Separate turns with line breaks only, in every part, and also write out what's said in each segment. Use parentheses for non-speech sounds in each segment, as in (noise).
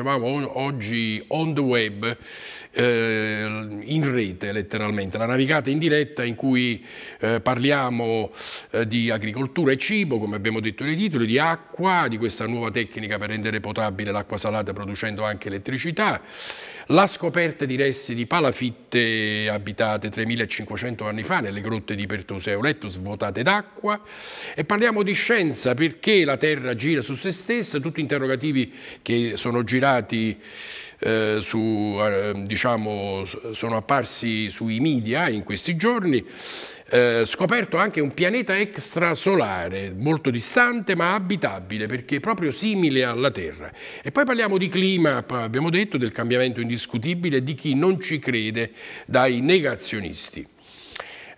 dicevamo oggi on the web, eh, in rete letteralmente, la navigata in diretta in cui eh, parliamo eh, di agricoltura e cibo, come abbiamo detto nei titoli, di acqua, di questa nuova tecnica per rendere potabile l'acqua salata producendo anche elettricità. La scoperta di resti di palafitte abitate 3500 anni fa nelle grotte di Pertuseo Euletto svuotate d'acqua e parliamo di scienza perché la Terra gira su se stessa, tutti interrogativi che sono girati eh, su, eh, diciamo, sono apparsi sui media in questi giorni eh, scoperto anche un pianeta extrasolare molto distante ma abitabile perché proprio simile alla Terra. E poi parliamo di clima, abbiamo detto, del cambiamento indiscutibile di chi non ci crede dai negazionisti.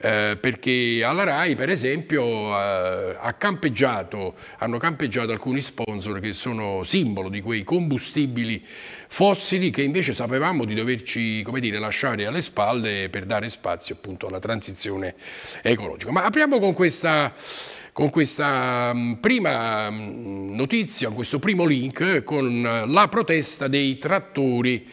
Eh, perché alla RAI per esempio eh, ha campeggiato, hanno campeggiato alcuni sponsor che sono simbolo di quei combustibili fossili che invece sapevamo di doverci dire, lasciare alle spalle per dare spazio appunto alla transizione ecologica. Ma apriamo con questa con questa mm, prima mm, notizia, con questo primo link con la protesta dei trattori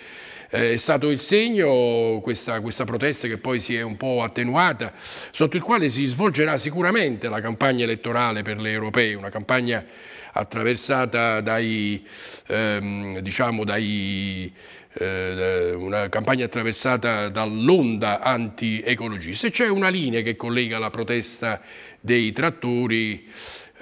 eh, è stato il segno, questa, questa protesta che poi si è un po' attenuata, sotto il quale si svolgerà sicuramente la campagna elettorale per le europee, una campagna attraversata dai, ehm, diciamo dai, eh, una campagna attraversata dall'onda anti-ecologista e c'è una linea che collega la protesta dei trattori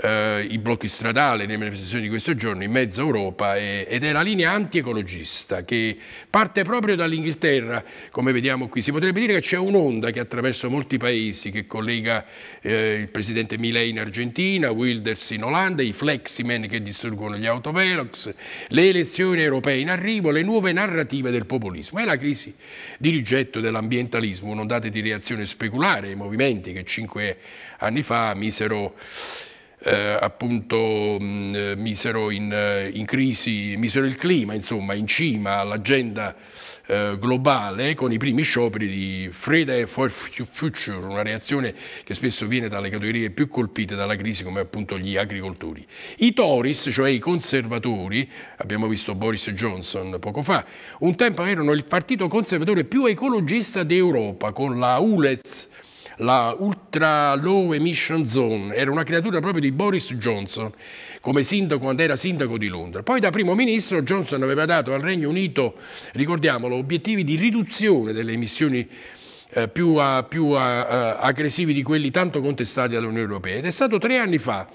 eh, i blocchi stradali, le manifestazioni di questo giorno in mezzo Europa e, ed è la linea antiecologista che parte proprio dall'Inghilterra, come vediamo qui. Si potrebbe dire che c'è un'onda che attraverso molti paesi, che collega eh, il presidente Milei in Argentina, Wilders in Olanda, i fleximen che distruggono gli autovelox, le elezioni europee in arrivo, le nuove narrative del populismo e la crisi di rigetto dell'ambientalismo, un'ondata di reazione speculare ai movimenti che cinque anni fa misero eh, appunto mh, mm, eh, misero in, eh, in, crisi, misero il clima insomma in cima all'agenda eh, globale con i primi scioperi di Friday for Future, una reazione che spesso viene dalle categorie più colpite dalla crisi come appunto gli agricoltori. I Tories, cioè i conservatori, abbiamo visto Boris Johnson poco fa, un tempo erano il partito conservatore più ecologista d'Europa con la ULEZ la Ultra Low Emission Zone, era una creatura proprio di Boris Johnson, come sindaco quando era sindaco di Londra. Poi da primo ministro Johnson aveva dato al Regno Unito, ricordiamolo, obiettivi di riduzione delle emissioni eh, più, a, più a, a, eh, aggressivi di quelli tanto contestati dall'Unione Europea ed è stato tre anni fa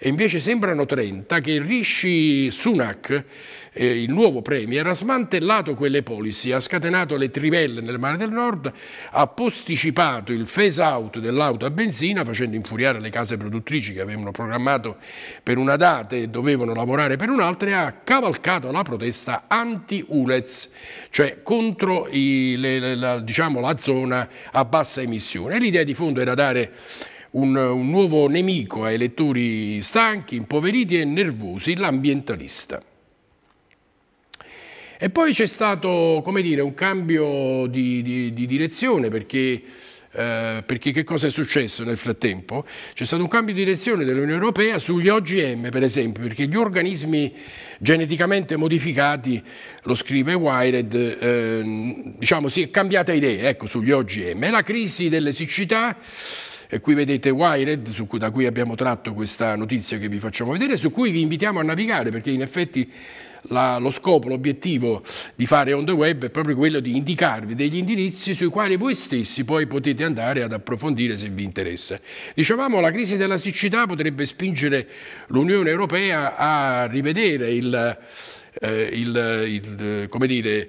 e invece sembrano 30, che Rishi Sunak, eh, il nuovo Premier, ha smantellato quelle policy, ha scatenato le trivelle nel Mare del Nord, ha posticipato il phase out dell'auto a benzina facendo infuriare le case produttrici che avevano programmato per una data e dovevano lavorare per un'altra e ha cavalcato la protesta anti-ULEZ, cioè contro i, le, la, diciamo, la zona a bassa emissione. L'idea di fondo era dare un, un nuovo nemico ai lettori stanchi, impoveriti e nervosi, l'ambientalista. E poi c'è stato, come dire, un cambio di, di, di direzione perché... Eh, perché che cosa è successo nel frattempo? C'è stato un cambio di direzione dell'Unione Europea sugli OGM, per esempio, perché gli organismi geneticamente modificati, lo scrive Wired, eh, diciamo si è cambiata idea ecco, sugli OGM. La crisi delle siccità e qui vedete Wired, cui, da cui abbiamo tratto questa notizia che vi facciamo vedere, su cui vi invitiamo a navigare, perché in effetti la, lo scopo, l'obiettivo di fare on the web è proprio quello di indicarvi degli indirizzi sui quali voi stessi poi potete andare ad approfondire se vi interessa. Dicevamo la crisi della siccità potrebbe spingere l'Unione Europea a rivedere il, eh, il, il come dire,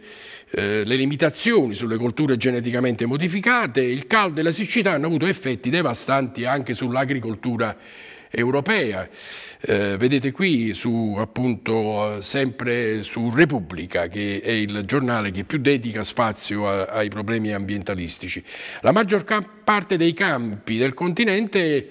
eh, le limitazioni sulle colture geneticamente modificate, il caldo e la siccità hanno avuto effetti devastanti anche sull'agricoltura europea. Eh, vedete qui su, appunto, eh, sempre su Repubblica, che è il giornale che più dedica spazio a, ai problemi ambientalistici. La maggior parte dei campi del continente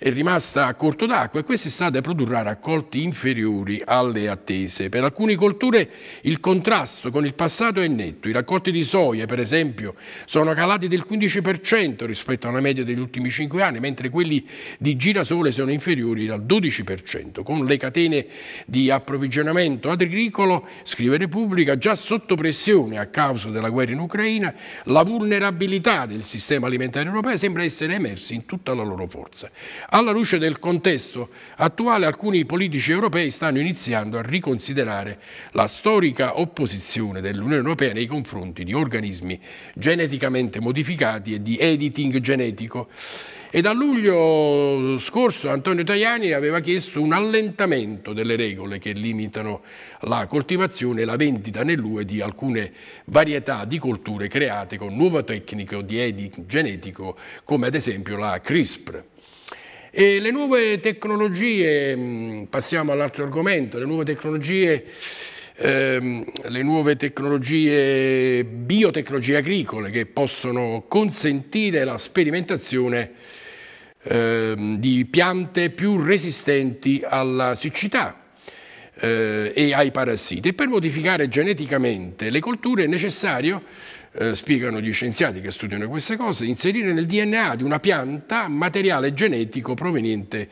è rimasta a corto d'acqua e quest'estate produrrà raccolti inferiori alle attese. Per alcune colture il contrasto con il passato è netto. I raccolti di soia, per esempio, sono calati del 15% rispetto alla media degli ultimi 5 anni, mentre quelli di girasole sono inferiori dal 12%. Con le catene di approvvigionamento agricolo, scrive Repubblica, già sotto pressione a causa della guerra in Ucraina, la vulnerabilità del sistema alimentare europeo sembra essere emersa in tutta la loro forza. Alla luce del contesto attuale alcuni politici europei stanno iniziando a riconsiderare la storica opposizione dell'Unione Europea nei confronti di organismi geneticamente modificati e di editing genetico. E da luglio scorso Antonio Tajani aveva chiesto un allentamento delle regole che limitano la coltivazione e la vendita nell'UE di alcune varietà di colture create con nuove tecniche di editing genetico come ad esempio la CRISPR. E le nuove tecnologie, mm, passiamo all'altro argomento, le nuove tecnologie, ehm, le nuove tecnologie biotecnologie agricole che possono consentire la sperimentazione ehm, di piante più resistenti alla siccità eh, e ai parassiti. E per modificare geneticamente le colture è necessario eh, spiegano gli scienziati che studiano queste cose, inserire nel DNA di una pianta materiale genetico proveniente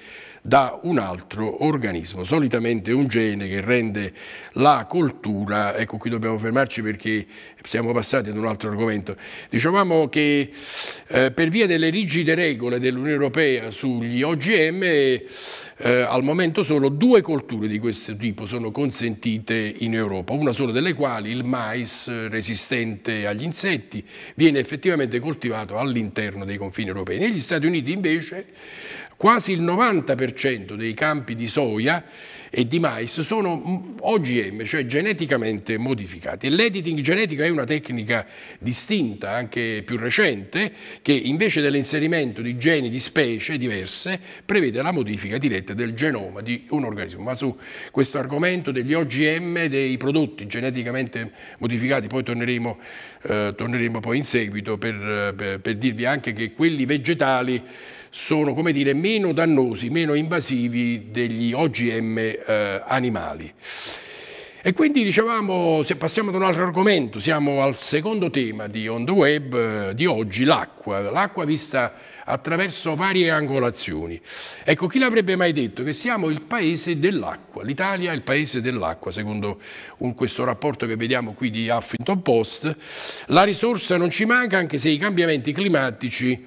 da un altro organismo, solitamente un gene che rende la coltura, ecco qui dobbiamo fermarci perché siamo passati ad un altro argomento, dicevamo che eh, per via delle rigide regole dell'Unione Europea sugli OGM eh, al momento solo due colture di questo tipo sono consentite in Europa, una sola delle quali il mais resistente agli insetti viene effettivamente coltivato all'interno dei confini europei. Negli Stati Uniti invece Quasi il 90% dei campi di soia e di mais sono mm, OGM, cioè geneticamente modificati. L'editing genetico è una tecnica distinta, anche più recente, che invece dell'inserimento di geni di specie diverse prevede la modifica diretta del genoma di un organismo. Ma su questo argomento degli OGM, dei prodotti geneticamente modificati, poi torneremo, eh, torneremo poi in seguito per, eh, per, per dirvi anche che quelli vegetali sono come dire, meno dannosi, meno invasivi degli OGM eh, animali. E quindi dicevamo, se passiamo ad un altro argomento, siamo al secondo tema di On the Web eh, di oggi, l'acqua, l'acqua vista attraverso varie angolazioni. Ecco, chi l'avrebbe mai detto che siamo il paese dell'acqua, l'Italia è il paese dell'acqua, secondo un, questo rapporto che vediamo qui di Huffington Post, la risorsa non ci manca anche se i cambiamenti climatici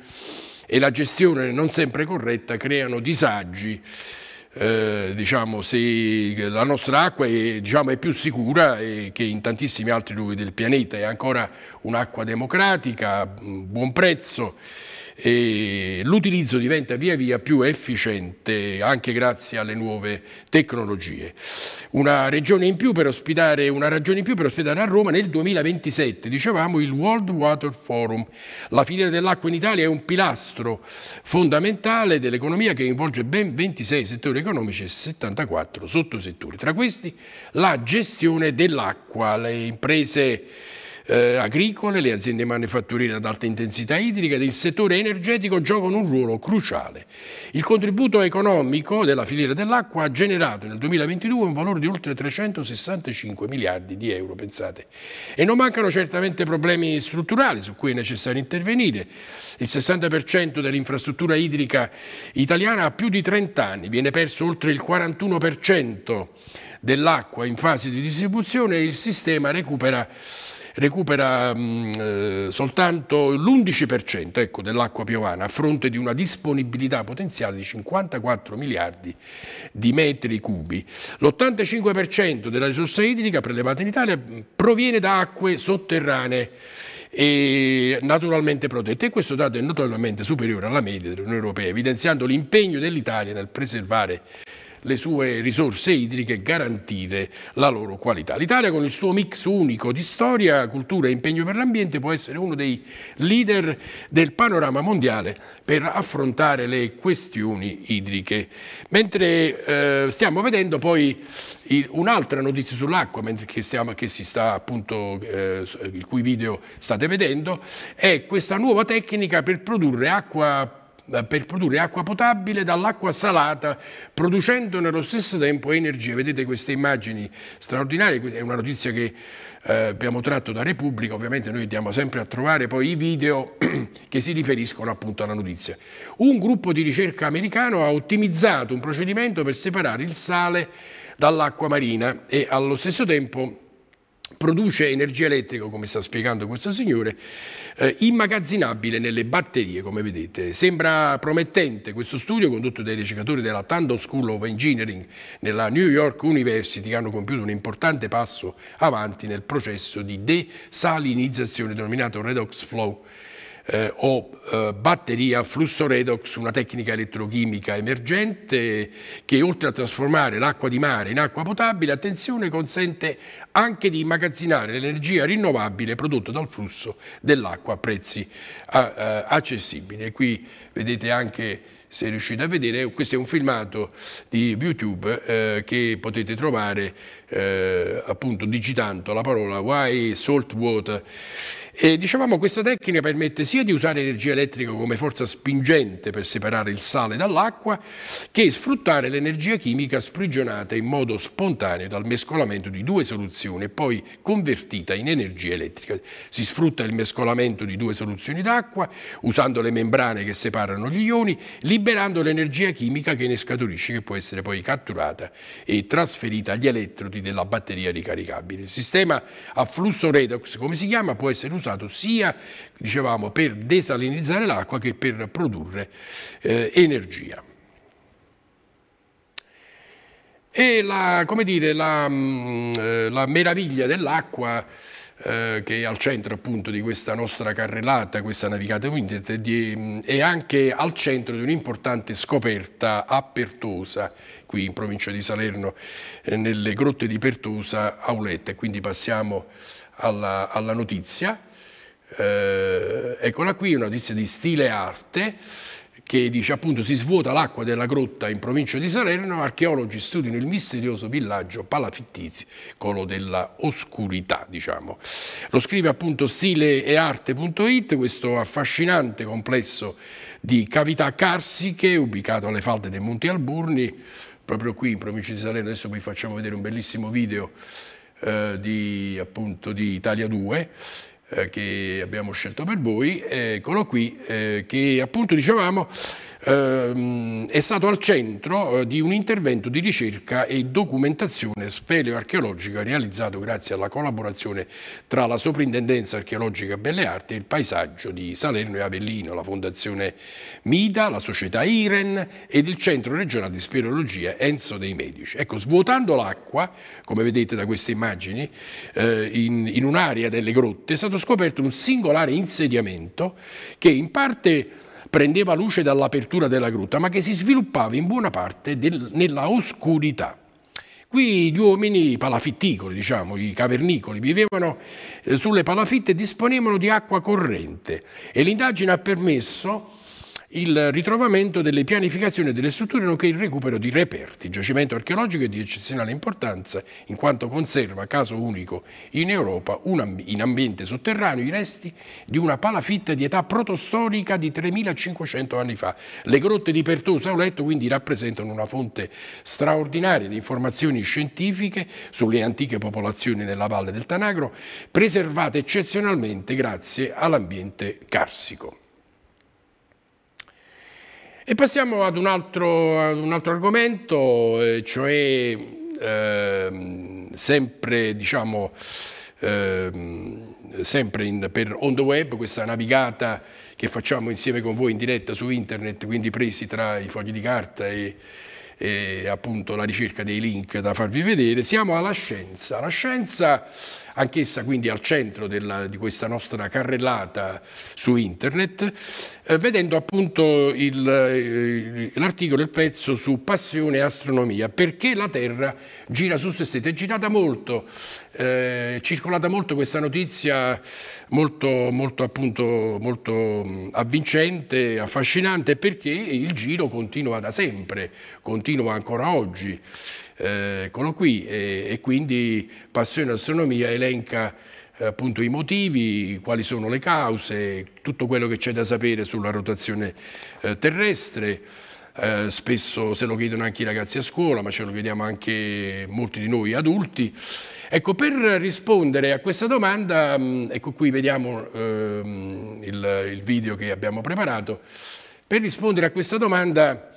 e la gestione non sempre corretta creano disagi. Eh, diciamo, se la nostra acqua è, diciamo, è più sicura eh, che in tantissimi altri luoghi del pianeta, è ancora un'acqua democratica, mm, buon prezzo e l'utilizzo diventa via via più efficiente anche grazie alle nuove tecnologie. Una regione in più per ospitare, una ragione in più per ospitare a Roma nel 2027, dicevamo, il World Water Forum. La filiera dell'acqua in Italia è un pilastro fondamentale dell'economia che coinvolge ben 26 settori economici e 74 sottosettori. Tra questi la gestione dell'acqua, le imprese eh, agricole, le aziende manifatturiere ad alta intensità idrica ed il settore energetico giocano un ruolo cruciale. Il contributo economico della filiera dell'acqua ha generato nel 2022 un valore di oltre 365 miliardi di euro, pensate. E non mancano certamente problemi strutturali su cui è necessario intervenire. Il 60% dell'infrastruttura idrica italiana ha più di 30 anni, viene perso oltre il 41% dell'acqua in fase di distribuzione e il sistema recupera recupera mh, mm, eh, soltanto l'11% ecco, dell'acqua piovana a fronte di una disponibilità potenziale di 54 miliardi di metri cubi. L'85% della risorsa idrica prelevata in Italia mm, proviene da acque sotterranee e naturalmente protette e questo dato è notoriamente superiore alla media dell'Unione Europea, evidenziando l'impegno dell'Italia nel preservare le sue risorse idriche e garantire la loro qualità. L'Italia con il suo mix unico di storia, cultura e impegno per l'ambiente può essere uno dei leader del panorama mondiale per affrontare le questioni idriche. Mentre eh, stiamo vedendo poi un'altra notizia sull'acqua, che, stiamo, che si sta appunto, eh, il cui video state vedendo, è questa nuova tecnica per produrre acqua eh, per produrre acqua potabile dall'acqua salata, producendo nello stesso tempo energia. Vedete queste immagini straordinarie, è una notizia che eh, abbiamo tratto da Repubblica, ovviamente noi andiamo sempre a trovare poi i video (clears throat) che si riferiscono appunto alla notizia. Un gruppo di ricerca americano ha ottimizzato un procedimento per separare il sale dall'acqua marina e allo stesso tempo produce energia elettrica, come sta spiegando questo signore, eh, immagazzinabile nelle batterie, come vedete. Sembra promettente questo studio condotto dai ricercatori della Tandon School of Engineering nella New York University che hanno compiuto un importante passo avanti nel processo di desalinizzazione denominato redox flow eh, o eh, batteria a flusso redox, una tecnica elettrochimica emergente che oltre a trasformare l'acqua di mare in acqua potabile, attenzione, consente anche di immagazzinare l'energia rinnovabile prodotta dal flusso dell'acqua a prezzi a, eh, accessibili. E qui vedete anche se riuscite a vedere, questo è un filmato di YouTube eh, che potete trovare eh, appunto digitando la parola Why Salt Water e dicevamo questa tecnica permette sia di usare l'energia elettrica come forza spingente per separare il sale dall'acqua che sfruttare l'energia chimica sprigionata in modo spontaneo dal mescolamento di due soluzioni e poi convertita in energia elettrica. Si sfrutta il mescolamento di due soluzioni d'acqua usando le membrane che separano gli ioni, liberando l'energia chimica che ne scaturisce che può essere poi catturata e trasferita agli elettrodi della batteria ricaricabile. Il sistema a flusso redox, come si chiama, può essere usato usato sia, dicevamo, per desalinizzare l'acqua che per produrre eh, energia. E la, dire, la, mm, eh, la meraviglia dell'acqua eh, che è al centro appunto di questa nostra carrellata, questa navigata internet, mm, è anche al centro di un'importante scoperta a Pertosa, qui in provincia di Salerno, eh, nelle grotte di Pertosa, Auletta. Quindi passiamo alla, alla notizia. Eh, eccola qui, una notizia di stile arte che dice appunto si svuota l'acqua della grotta in provincia di Salerno, archeologi studiano il misterioso villaggio palafitticolo della oscurità, diciamo. Lo scrive appunto stileearte.it, questo affascinante complesso di cavità carsiche ubicato alle falde dei Monti Alburni, proprio qui in provincia di Salerno, adesso vi facciamo vedere un bellissimo video eh, di, appunto, di Italia 2, eh, che abbiamo scelto per voi, eh, eccolo qui, eh, che appunto dicevamo ehm, è stato al centro eh, di un intervento di ricerca e documentazione speleoarcheologica realizzato grazie alla collaborazione tra la Soprintendenza Archeologica Belle Arti e il Paesaggio di Salerno e Avellino, la Fondazione Mida, la Società IREN ed il Centro Regionale di Speleologia Enzo dei Medici. Ecco, svuotando l'acqua, come vedete da queste immagini, eh, in, in un'area delle grotte è stato scoperto un singolare insediamento che in parte prendeva luce dall'apertura della grotta, ma che si sviluppava in buona parte del, nella oscurità. Qui gli uomini palafitticoli, diciamo, i cavernicoli, vivevano eh, sulle palafitte e disponevano di acqua corrente e l'indagine ha permesso il ritrovamento delle pianificazioni delle strutture nonché il recupero di reperti. Giacimento archeologico è di eccezionale importanza in quanto conserva, caso unico in Europa, in ambiente sotterraneo i resti di una palafitta di età protostorica di 3500 anni fa. Le grotte di Pertosa e Auletto quindi rappresentano una fonte straordinaria di informazioni scientifiche sulle antiche popolazioni nella valle del Tanagro, preservate eccezionalmente grazie all'ambiente carsico. E passiamo ad un altro, ad un altro argomento, eh, cioè ehm, sempre, diciamo, ehm, sempre in, per On The Web, questa navigata che facciamo insieme con voi in diretta su internet, quindi presi tra i fogli di carta e, e appunto la ricerca dei link da farvi vedere. Siamo alla scienza. La scienza anch'essa quindi al centro della, di questa nostra carrellata su internet, eh, vedendo appunto eh, l'articolo, il pezzo su passione e astronomia, perché la Terra gira su se stessa, è girata molto, eh, circolata molto questa notizia molto, molto, appunto, molto mm, avvincente, affascinante, perché il giro continua da sempre, continua ancora oggi eccolo eh, qui, e, e quindi Passione Astronomia elenca eh, appunto i motivi, quali sono le cause, tutto quello che c'è da sapere sulla rotazione eh, terrestre. Eh, spesso se lo chiedono anche i ragazzi a scuola, ma ce lo chiediamo anche molti di noi adulti. Ecco, per rispondere a questa domanda, mh, mm, ecco qui vediamo ehm, il, il video che abbiamo preparato. Per rispondere a questa domanda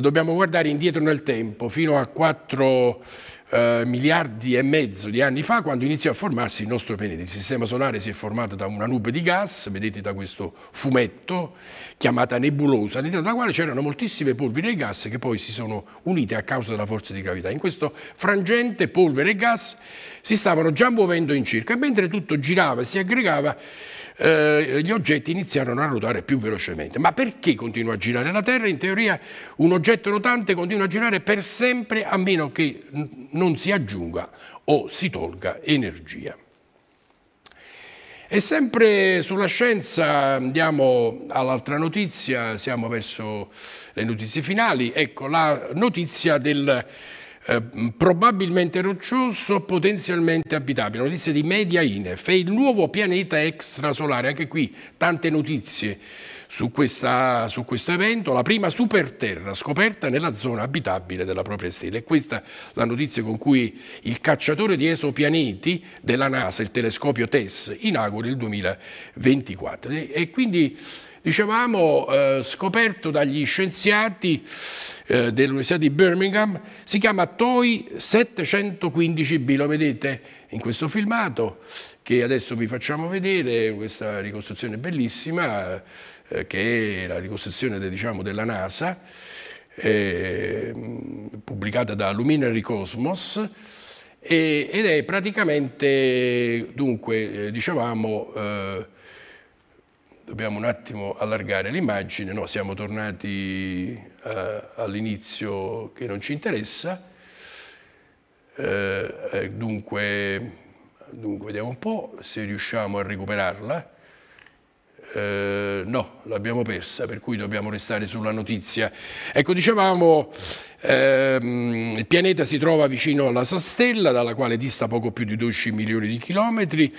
dobbiamo guardare indietro nel tempo, fino a 4 eh, miliardi e mezzo di anni fa, quando iniziò a formarsi il nostro pianeta. Il sistema solare si è formato da una nube di gas, vedete da questo fumetto, chiamata nebulosa, all'interno della quale c'erano moltissime polveri e gas che poi si sono unite a causa della forza di gravità. In questo frangente polvere e gas si stavano già muovendo in circa, mentre tutto girava e si aggregava eh, gli oggetti iniziarono a ruotare più velocemente. Ma perché continua a girare la Terra? In teoria un oggetto rotante continua a girare per sempre a meno che non si aggiunga o si tolga energia. E sempre sulla scienza andiamo all'altra notizia, siamo verso le notizie finali. Ecco la notizia del eh, probabilmente roccioso, potenzialmente abitabile, Notizie di Media Inef, è il nuovo pianeta extrasolare, anche qui tante notizie su, questa, su questo evento, la prima superterra scoperta nella zona abitabile della propria stella. E questa è la notizia con cui il cacciatore di esopianeti della NASA, il telescopio TESS, inaugura il 2024. E quindi dicevamo, eh, scoperto dagli scienziati eh, dell'Università di Birmingham, si chiama TOI 715b, lo vedete in questo filmato che adesso vi facciamo vedere, questa ricostruzione bellissima, eh, che è la ricostruzione de, diciamo, della NASA, ehm, pubblicata da Luminary Cosmos, ed è praticamente, dunque, eh, dicevamo, eh, dobbiamo un attimo allargare l'immagine, no, siamo tornati eh, all'inizio che non ci interessa, eh, eh, dunque, dunque vediamo un po' se riusciamo a recuperarla eh, no, l'abbiamo persa, per cui dobbiamo restare sulla notizia. Ecco, dicevamo, ehm, il pianeta si trova vicino alla sua stella, dalla quale dista poco più di 12 milioni di chilometri.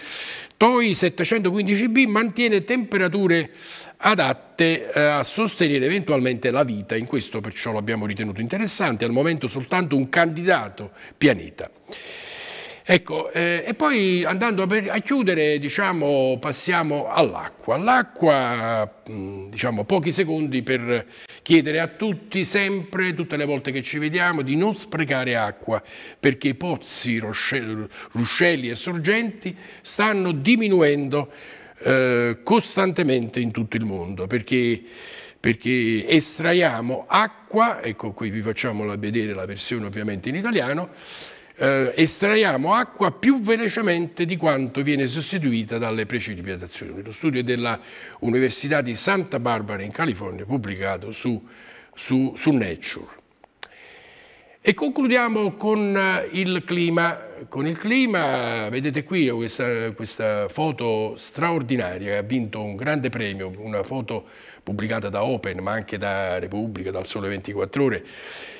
TOI 715b mantiene temperature adatte eh, a sostenere eventualmente la vita, in questo perciò l'abbiamo ritenuto interessante, al momento soltanto un candidato pianeta. Ecco, eh, e poi andando a chiudere, diciamo, passiamo all'acqua. All'acqua, mm, diciamo, pochi secondi per chiedere a tutti, sempre, tutte le volte che ci vediamo, di non sprecare acqua, perché i pozzi, ruscelli e sorgenti stanno diminuendo eh, costantemente in tutto il mondo, perché perché estraiamo acqua, ecco qui vi facciamo vedere la versione ovviamente in italiano, eh, estraiamo acqua più velocemente di quanto viene sostituita dalle precipitazioni. Lo studio dell'Università di Santa Barbara in California pubblicato su, su, su Nature. E concludiamo con eh, il clima. Con il clima vedete qui questa, questa, foto straordinaria che ha vinto un grande premio, una foto pubblicata da Open ma anche da Repubblica, dal Sole 24 Ore,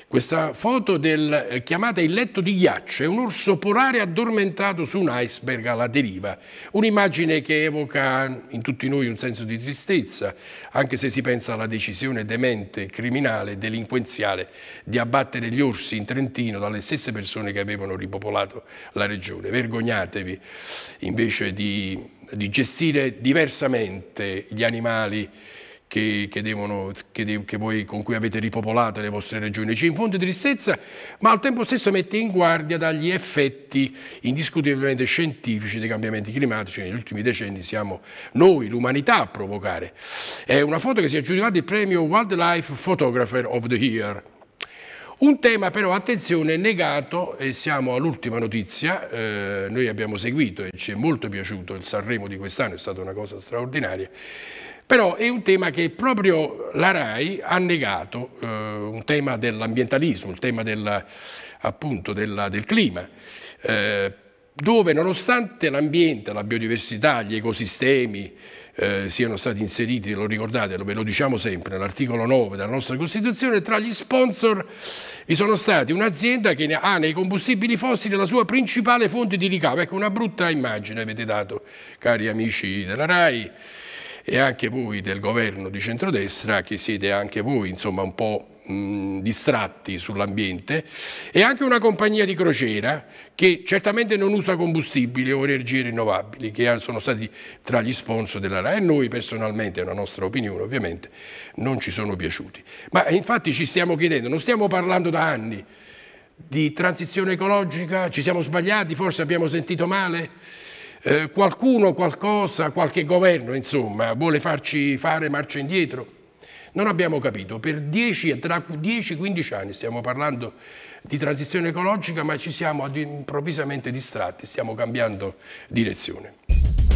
questa foto del, eh, chiamata Il letto di ghiaccio è un orso polare addormentato su un iceberg alla deriva. Un'immagine che evoca in tutti noi un senso di tristezza, anche se si pensa alla decisione demente, criminale e delinquenziale di abbattere gli orsi in Trentino dalle stesse persone che avevano ripopolato la regione. Vergognatevi invece di, di gestire diversamente gli animali che, che, devono, che, che voi, con cui avete ripopolato le vostre regioni. Ci infonde tristezza, ma al tempo stesso mette in guardia dagli effetti indiscutibilmente scientifici dei cambiamenti climatici. Negli ultimi decenni siamo noi, l'umanità, a provocare. È una foto che si è aggiudicata il premio Wildlife Photographer of the Year. Un tema però, attenzione, negato, e siamo all'ultima notizia, eh, noi abbiamo seguito e ci è molto piaciuto il Sanremo di quest'anno, è stata una cosa straordinaria, però è un tema che proprio la RAI ha negato, eh, un tema dell'ambientalismo, un tema del, appunto del, del clima, eh, dove nonostante l'ambiente, la biodiversità, gli ecosistemi eh, siano stati inseriti, lo ricordate, ve lo diciamo sempre, nell'articolo 9 della nostra Costituzione, tra gli sponsor vi sono stati un'azienda che ha nei combustibili fossili la sua principale fonte di ricavo. Ecco, una brutta immagine avete dato, cari amici della RAI e anche voi del governo di centrodestra che siete anche voi insomma un po' distratti sull'ambiente e anche una compagnia di crociera che certamente non usa combustibili o energie rinnovabili che sono stati tra gli sponsor della RAI e noi personalmente, è una nostra opinione ovviamente, non ci sono piaciuti. Ma eh, infatti ci stiamo chiedendo, non stiamo parlando da anni di transizione ecologica, ci siamo sbagliati, forse abbiamo sentito male? Eh, qualcuno, qualcosa, qualche governo, insomma, vuole farci fare marcia indietro? Non abbiamo capito. Per 10, 10-15 anni stiamo parlando di transizione ecologica, ma ci siamo improvvisamente distratti, stiamo cambiando direzione.